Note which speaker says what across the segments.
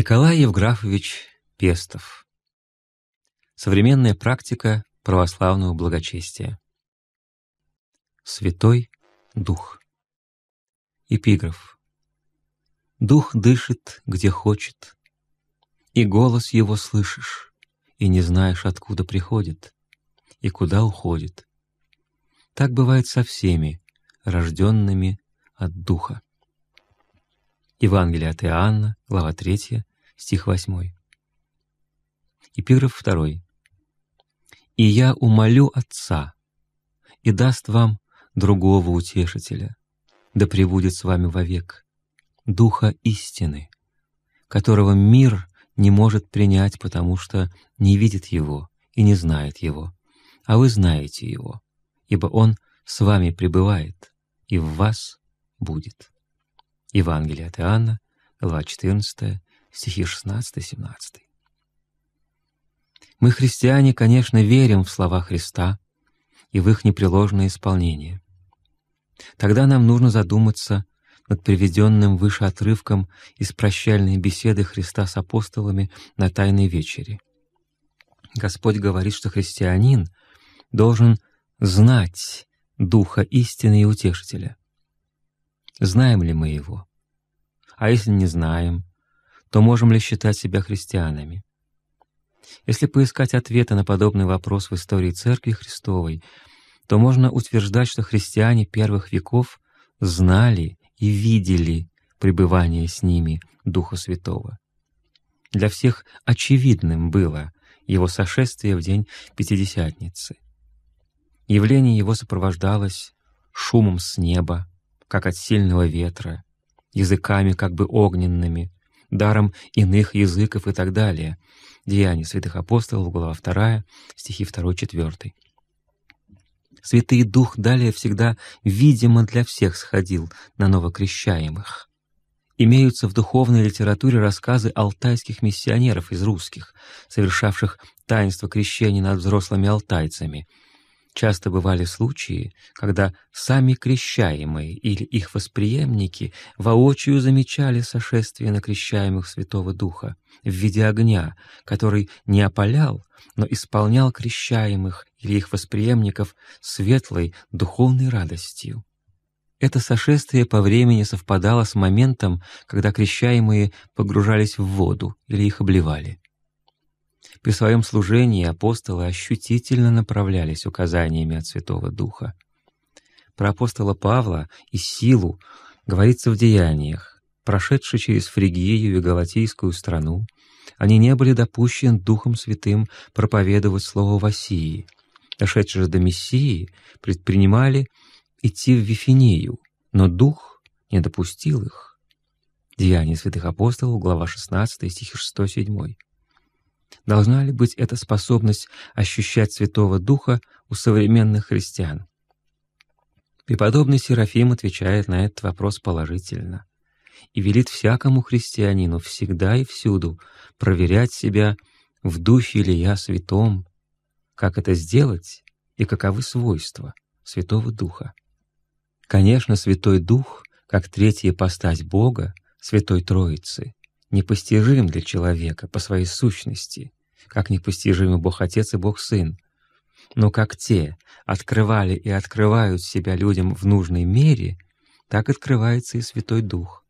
Speaker 1: Николай Евграфович Пестов. Современная практика православного благочестия. Святой Дух. Эпиграф. Дух дышит, где хочет, и голос его слышишь, и не знаешь, откуда приходит и куда уходит. Так бывает со всеми, рожденными от Духа. Евангелие от Иоанна, глава 3, стих 8. Эпиграф 2. «И я умолю Отца, и даст вам другого утешителя, да пребудет с вами вовек, Духа истины, которого мир не может принять, потому что не видит его и не знает его, а вы знаете его, ибо он с вами пребывает и в вас будет». Евангелие от Иоанна, глава 14, стихи 16-17. Мы, христиане, конечно, верим в слова Христа и в их непреложное исполнение. Тогда нам нужно задуматься над приведенным выше отрывком из прощальной беседы Христа с апостолами на Тайной вечере. Господь говорит, что христианин должен знать Духа истины и Утешителя. Знаем ли мы Его? А если не знаем, то можем ли считать себя христианами? Если поискать ответы на подобный вопрос в истории Церкви Христовой, то можно утверждать, что христиане первых веков знали и видели пребывание с ними Духа Святого. Для всех очевидным было его сошествие в день Пятидесятницы. Явление его сопровождалось шумом с неба, как от сильного ветра, языками как бы огненными, даром иных языков и так далее. Деяния святых апостолов, глава 2, стихи 2-4. Святый Дух далее всегда видимо для всех сходил на новокрещаемых. Имеются в духовной литературе рассказы алтайских миссионеров из русских, совершавших таинство крещения над взрослыми алтайцами — Часто бывали случаи, когда сами крещаемые или их восприемники воочию замечали сошествие на крещаемых Святого Духа в виде огня, который не опалял, но исполнял крещаемых или их восприемников светлой духовной радостью. Это сошествие по времени совпадало с моментом, когда крещаемые погружались в воду или их обливали. При своем служении апостолы ощутительно направлялись указаниями от Святого Духа. Про апостола Павла и силу говорится в деяниях. Прошедшие через Фригию и Галатийскую страну, они не были допущены Духом Святым проповедовать Слово в Осии. Дошедшие до Мессии предпринимали идти в Вифинию, но Дух не допустил их. Деяния святых апостолов, глава 16, стихи 6-7. Должна ли быть эта способность ощущать Святого Духа у современных христиан? Преподобный Серафим отвечает на этот вопрос положительно и велит всякому христианину всегда и всюду проверять себя, в духе ли я святом, как это сделать и каковы свойства Святого Духа. Конечно, Святой Дух, как третья постать Бога, Святой Троицы, непостижим для человека по своей сущности, как непостижимы Бог Отец и Бог Сын. Но как те открывали и открывают себя людям в нужной мере, так открывается и Святой Дух.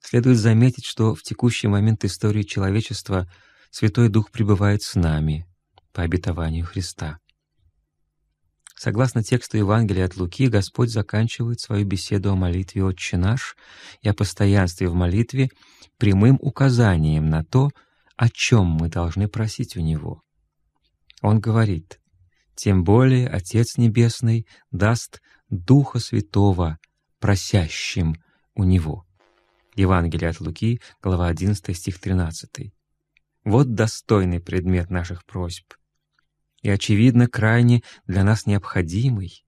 Speaker 1: Следует заметить, что в текущий момент истории человечества Святой Дух пребывает с нами по обетованию Христа. Согласно тексту Евангелия от Луки, Господь заканчивает свою беседу о молитве «Отче наш» и о постоянстве в молитве прямым указанием на то, о чем мы должны просить у Него. Он говорит, «Тем более Отец Небесный даст Духа Святого просящим у Него». Евангелие от Луки, глава 11, стих 13. Вот достойный предмет наших просьб — и, очевидно, крайне для нас необходимой.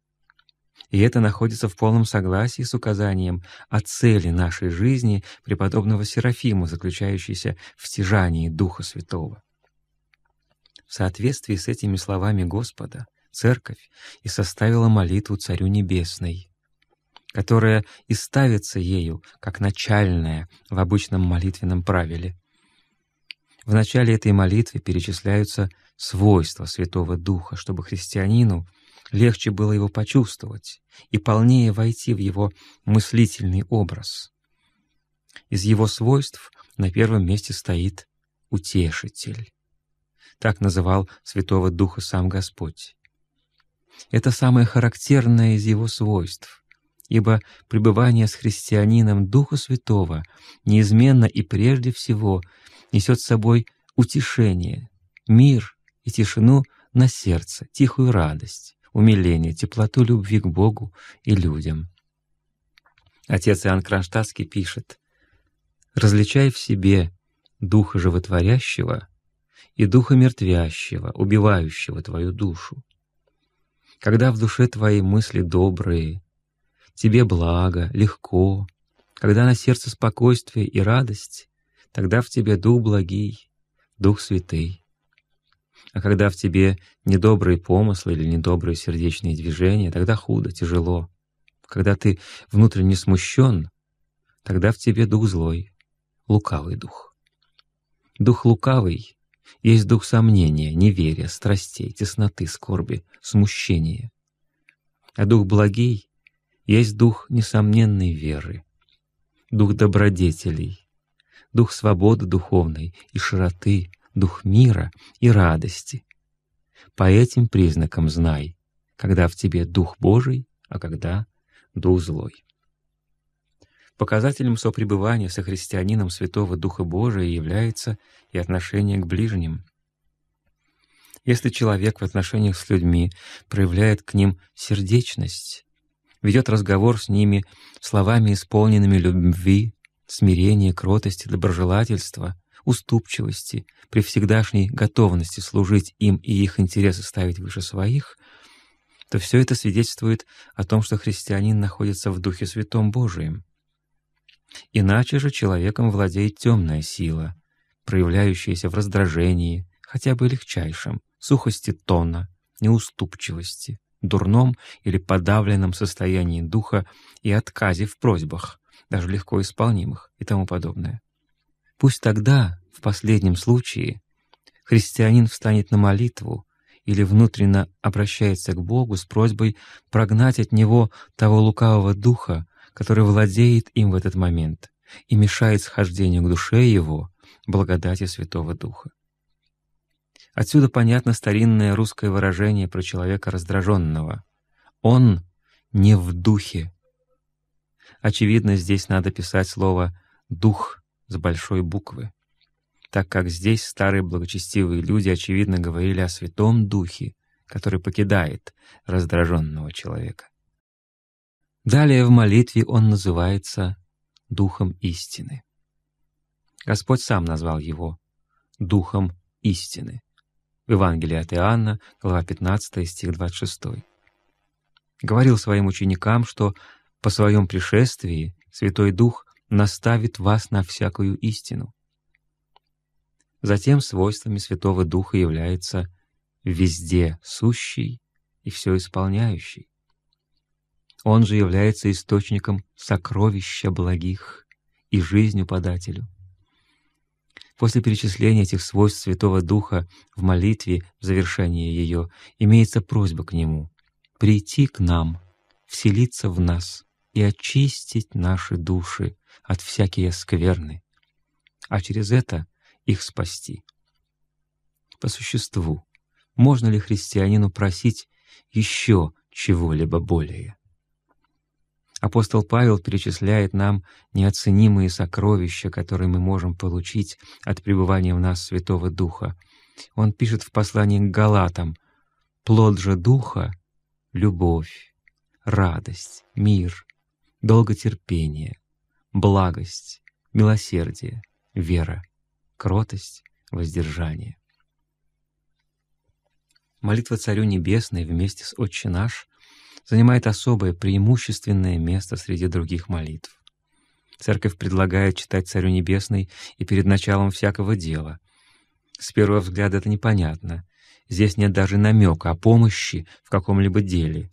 Speaker 1: И это находится в полном согласии с указанием о цели нашей жизни преподобного Серафима, заключающейся в стяжании Духа Святого. В соответствии с этими словами Господа, Церковь и составила молитву Царю Небесной, которая и ставится ею как начальная в обычном молитвенном правиле. В начале этой молитвы перечисляются свойства Святого Духа, чтобы христианину легче было его почувствовать и полнее войти в его мыслительный образ. Из его свойств на первом месте стоит «утешитель». Так называл Святого Духа сам Господь. Это самое характерное из его свойств, ибо пребывание с христианином Духа Святого неизменно и прежде всего несет с собой утешение, мир — и тишину на сердце, тихую радость, умиление, теплоту любви к Богу и людям. Отец Иоанн Кронштадтский пишет, «Различай в себе духа животворящего и духа мертвящего, убивающего твою душу. Когда в душе твои мысли добрые, тебе благо, легко, когда на сердце спокойствие и радость, тогда в тебе дух благий, дух святый. А когда в тебе недобрые помыслы или недобрые сердечные движения, тогда худо, тяжело. Когда ты внутренне смущен, тогда в тебе дух злой, лукавый дух. Дух лукавый есть дух сомнения, неверия, страстей, тесноты, скорби, смущения. А дух благий есть дух несомненной веры, дух добродетелей, дух свободы духовной и широты, дух мира и радости. По этим признакам знай, когда в тебе Дух Божий, а когда Дух злой. Показателем сопребывания со христианином Святого Духа Божия является и отношение к ближним. Если человек в отношениях с людьми проявляет к ним сердечность, ведет разговор с ними словами, исполненными любви, смирения, кротости, доброжелательства, уступчивости, при всегдашней готовности служить им и их интересы ставить выше своих, то все это свидетельствует о том, что христианин находится в Духе Святом Божием. Иначе же человеком владеет темная сила, проявляющаяся в раздражении, хотя бы легчайшем, сухости тона, неуступчивости, дурном или подавленном состоянии духа и отказе в просьбах, даже легко исполнимых и тому подобное. Пусть тогда, в последнем случае, христианин встанет на молитву или внутренно обращается к Богу с просьбой прогнать от него того лукавого духа, который владеет им в этот момент и мешает схождению к душе его благодати Святого Духа. Отсюда понятно старинное русское выражение про человека раздраженного. Он не в духе, Очевидно, здесь надо писать слово «дух» с большой буквы, так как здесь старые благочестивые люди, очевидно, говорили о Святом Духе, который покидает раздраженного человека. Далее в молитве он называется «духом истины». Господь сам назвал его «духом истины». В Евангелии от Иоанна, глава 15, стих 26. Говорил своим ученикам, что по своем пришествии Святой Дух наставит вас на всякую истину. Затем свойствами Святого Духа является «везде сущий и все исполняющий». Он же является источником сокровища благих и жизнью подателю. После перечисления этих свойств Святого Духа в молитве, в завершении ее, имеется просьба к Нему — прийти к нам, вселиться в нас, и очистить наши души от всякие скверны, а через это их спасти. По существу, можно ли христианину просить еще чего-либо более? Апостол Павел перечисляет нам неоценимые сокровища, которые мы можем получить от пребывания в нас Святого Духа. Он пишет в послании к Галатам «Плод же Духа — любовь, радость, мир, долготерпение, благость, милосердие, вера, кротость, воздержание. Молитва Царю Небесной вместе с «Отче наш» занимает особое преимущественное место среди других молитв. Церковь предлагает читать Царю Небесной и перед началом всякого дела. С первого взгляда это непонятно. Здесь нет даже намека о помощи в каком-либо деле.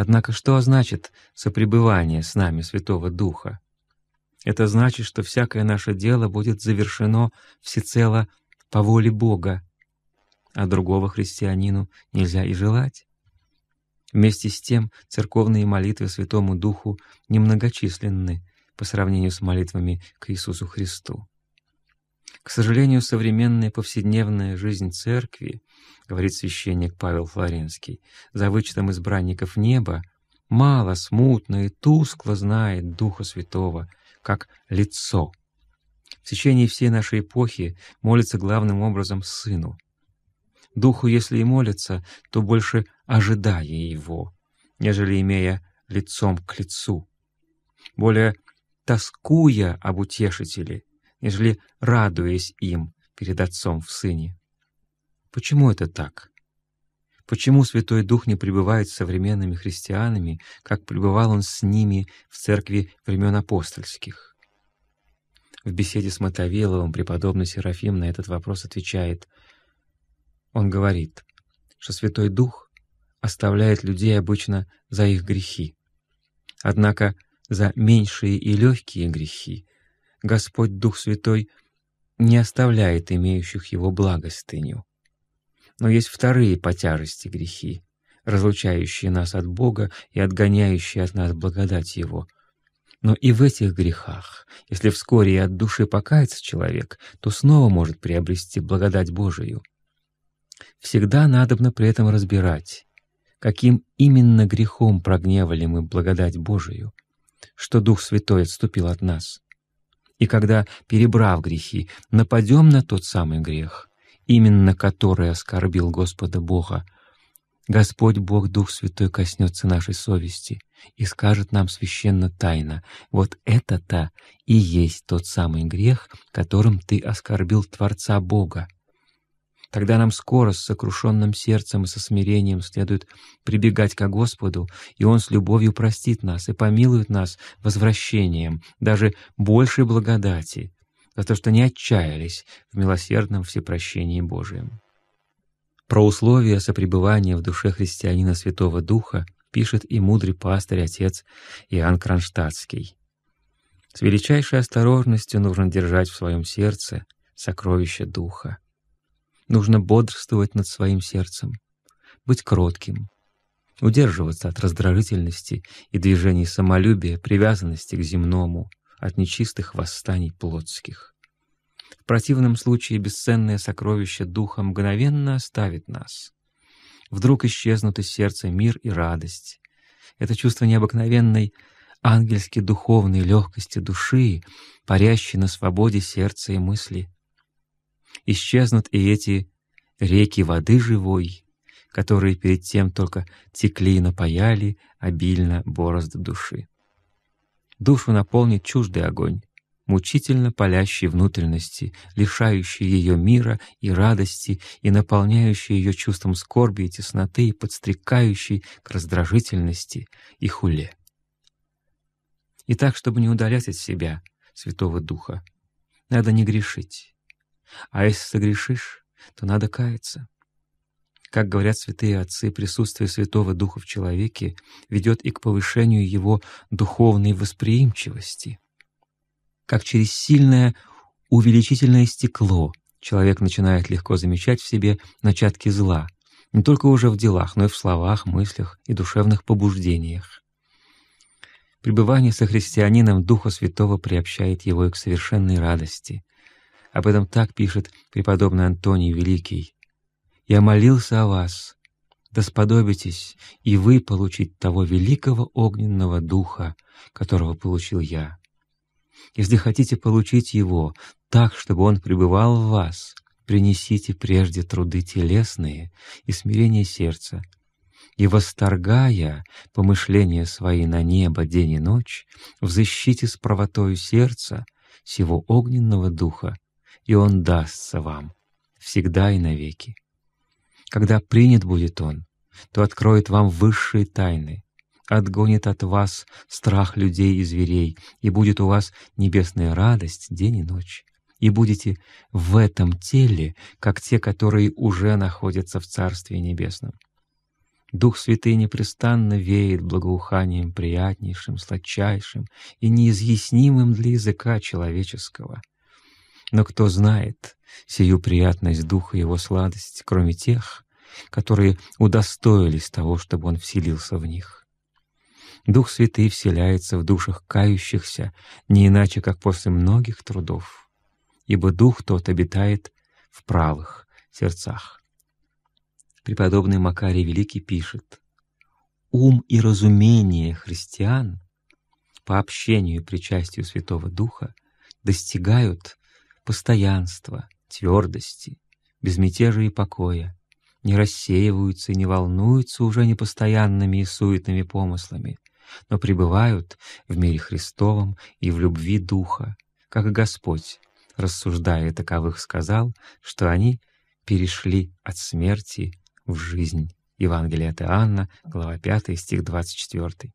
Speaker 1: Однако что значит сопребывание с нами Святого Духа? Это значит, что всякое наше дело будет завершено всецело по воле Бога, а другого христианину нельзя и желать. Вместе с тем церковные молитвы Святому Духу немногочисленны по сравнению с молитвами к Иисусу Христу. К сожалению, современная повседневная жизнь церкви, говорит священник Павел Флоренский, за вычетом избранников неба, мало, смутно и тускло знает Духа Святого, как лицо. В течение всей нашей эпохи молится главным образом Сыну. Духу, если и молится, то больше ожидая Его, нежели имея лицом к лицу. Более тоскуя об утешителе, нежели радуясь им перед Отцом в Сыне. Почему это так? Почему Святой Дух не пребывает с современными христианами, как пребывал он с ними в церкви времен апостольских? В беседе с Матавеловым преподобный Серафим на этот вопрос отвечает. Он говорит, что Святой Дух оставляет людей обычно за их грехи. Однако за меньшие и легкие грехи Господь Дух Святой не оставляет имеющих его благостыню. Но есть вторые по тяжести грехи, разлучающие нас от Бога и отгоняющие от нас благодать Его. Но и в этих грехах, если вскоре и от души покается человек, то снова может приобрести благодать Божию. Всегда надобно при этом разбирать, каким именно грехом прогневали мы благодать Божию, что Дух Святой отступил от нас и когда, перебрав грехи, нападем на тот самый грех, именно который оскорбил Господа Бога, Господь Бог Дух Святой коснется нашей совести и скажет нам священно тайно, вот это-то и есть тот самый грех, которым ты оскорбил Творца Бога, Тогда нам скоро с сокрушенным сердцем и со смирением следует прибегать ко Господу, и Он с любовью простит нас и помилует нас возвращением, даже большей благодати, за то, что не отчаялись в милосердном всепрощении Божьем. Про условия сопребывания в душе христианина Святого Духа пишет и мудрый пастырь-отец Иоанн Кронштадтский. «С величайшей осторожностью нужно держать в своем сердце сокровище Духа, Нужно бодрствовать над своим сердцем, быть кротким, удерживаться от раздражительности и движений самолюбия, привязанности к земному, от нечистых восстаний плотских. В противном случае бесценное сокровище Духа мгновенно оставит нас. Вдруг исчезнут из сердца мир и радость. Это чувство необыкновенной ангельски-духовной легкости души, парящей на свободе сердца и мысли, Исчезнут и эти реки воды живой, которые перед тем только текли и напаяли обильно борозды души. Душу наполнит чуждый огонь, мучительно палящий внутренности, лишающий ее мира и радости и наполняющий ее чувством скорби и тесноты и подстрекающий к раздражительности и хуле. И так, чтобы не удалять от себя Святого Духа, надо не грешить, а если согрешишь, то надо каяться. Как говорят святые отцы, присутствие Святого Духа в человеке ведет и к повышению его духовной восприимчивости. Как через сильное увеличительное стекло человек начинает легко замечать в себе начатки зла, не только уже в делах, но и в словах, мыслях и душевных побуждениях. Пребывание со христианином Духа Святого приобщает его и к совершенной радости — об этом так пишет преподобный Антоний Великий. «Я молился о вас, да сподобитесь и вы получить того великого огненного духа, которого получил я. Если хотите получить его так, чтобы он пребывал в вас, принесите прежде труды телесные и смирение сердца, и, восторгая помышления свои на небо день и ночь, взыщите с правотою сердца сего огненного духа, и Он дастся вам, всегда и навеки. Когда принят будет Он, то откроет вам высшие тайны, отгонит от вас страх людей и зверей, и будет у вас небесная радость день и ночь. И будете в этом теле, как те, которые уже находятся в Царстве Небесном. Дух Святый непрестанно веет благоуханием приятнейшим, сладчайшим и неизъяснимым для языка человеческого — но кто знает сию приятность духа его сладость, кроме тех, которые удостоились того, чтобы он вселился в них? Дух Святый вселяется в душах кающихся, не иначе, как после многих трудов, ибо Дух тот обитает в правых сердцах. Преподобный Макарий Великий пишет, «Ум и разумение христиан по общению и причастию Святого Духа достигают постоянства, твердости, безмятежа и покоя, не рассеиваются и не волнуются уже непостоянными и суетными помыслами, но пребывают в мире Христовом и в любви Духа, как Господь, рассуждая таковых, сказал, что они перешли от смерти в жизнь. Евангелие от Иоанна, глава 5, стих 24.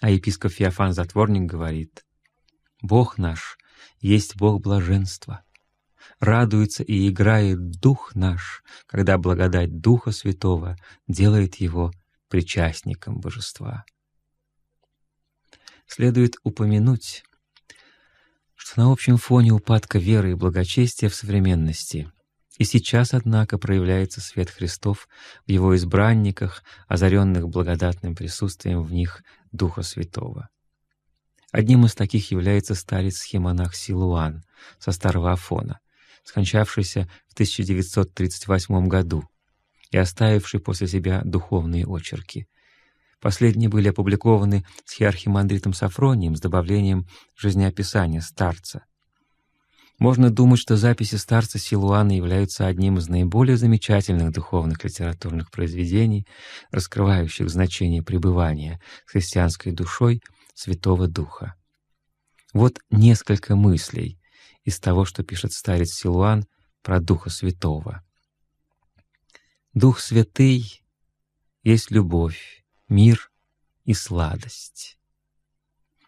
Speaker 1: А епископ Феофан Затворник говорит, «Бог наш есть Бог блаженства. Радуется и играет Дух наш, когда благодать Духа Святого делает его причастником Божества. Следует упомянуть, что на общем фоне упадка веры и благочестия в современности — и сейчас, однако, проявляется свет Христов в его избранниках, озаренных благодатным присутствием в них Духа Святого. Одним из таких является старец-схемонах Силуан со Старого Афона, скончавшийся в 1938 году и оставивший после себя духовные очерки. Последние были опубликованы с хиархимандритом Сафронием с добавлением жизнеописания старца. Можно думать, что записи старца Силуана являются одним из наиболее замечательных духовных литературных произведений, раскрывающих значение пребывания с христианской душой — Святого Духа. Вот несколько мыслей из того, что пишет старец Силуан про Духа Святого. «Дух Святый есть любовь, мир и сладость.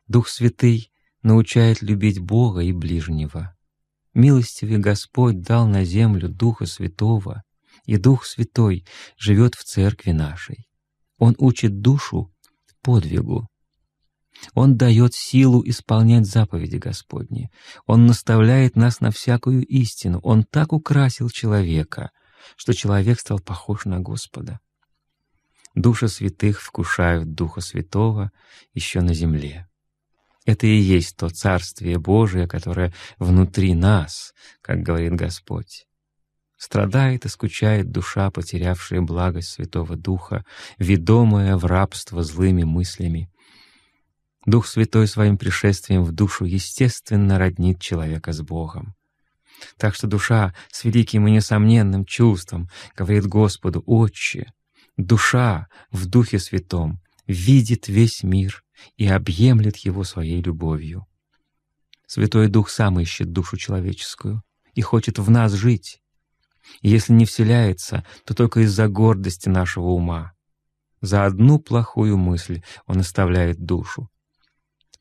Speaker 1: Дух Святый научает любить Бога и ближнего. Милостивый Господь дал на землю Духа Святого, и Дух Святой живет в церкви нашей. Он учит душу подвигу, он дает силу исполнять заповеди Господни. Он наставляет нас на всякую истину. Он так украсил человека, что человек стал похож на Господа. Души святых вкушают Духа Святого еще на земле. Это и есть то Царствие Божие, которое внутри нас, как говорит Господь. Страдает и скучает душа, потерявшая благость Святого Духа, ведомая в рабство злыми мыслями. Дух Святой своим пришествием в душу естественно роднит человека с Богом. Так что душа с великим и несомненным чувством говорит Господу «Отче». Душа в Духе Святом видит весь мир и объемлет его своей любовью. Святой Дух сам ищет душу человеческую и хочет в нас жить. И если не вселяется, то только из-за гордости нашего ума. За одну плохую мысль он оставляет душу,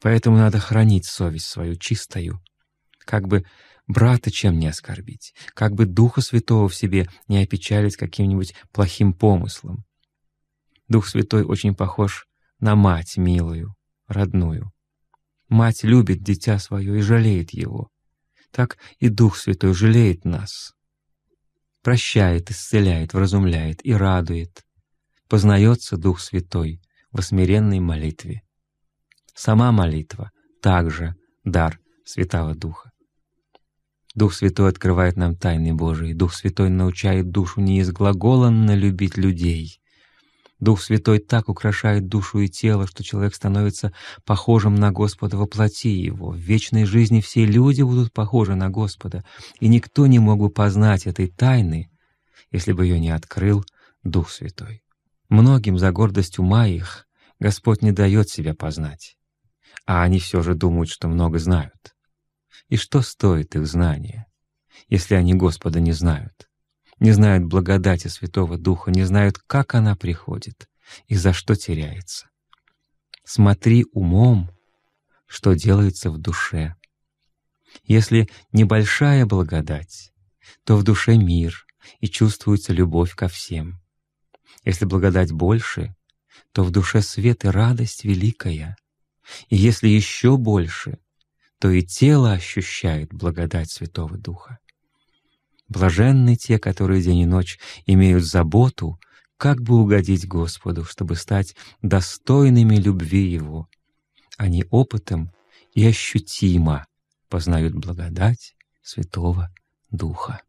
Speaker 1: Поэтому надо хранить совесть свою чистою, как бы брата чем не оскорбить, как бы Духа Святого в себе не опечалить каким-нибудь плохим помыслом. Дух Святой очень похож на мать милую, родную. Мать любит дитя свое и жалеет его. Так и Дух Святой жалеет нас. Прощает, исцеляет, вразумляет и радует. Познается Дух Святой во смиренной молитве. Сама молитва также дар Святого Духа. Дух Святой открывает нам тайны Божии, Дух Святой научает душу неизглаголанно любить людей. Дух Святой так украшает душу и тело, что человек становится похожим на Господа во плоти его. В вечной жизни все люди будут похожи на Господа, и никто не мог бы познать этой тайны, если бы ее не открыл Дух Святой. Многим за гордость ума их Господь не дает себя познать а они все же думают, что много знают. И что стоит их знание, если они Господа не знают? Не знают благодати Святого Духа, не знают, как она приходит и за что теряется. Смотри умом, что делается в душе. Если небольшая благодать, то в душе мир и чувствуется любовь ко всем. Если благодать больше, то в душе свет и радость великая, и если еще больше, то и тело ощущает благодать Святого Духа. Блаженны те, которые день и ночь имеют заботу, как бы угодить Господу, чтобы стать достойными любви Его. Они опытом и ощутимо познают благодать Святого Духа.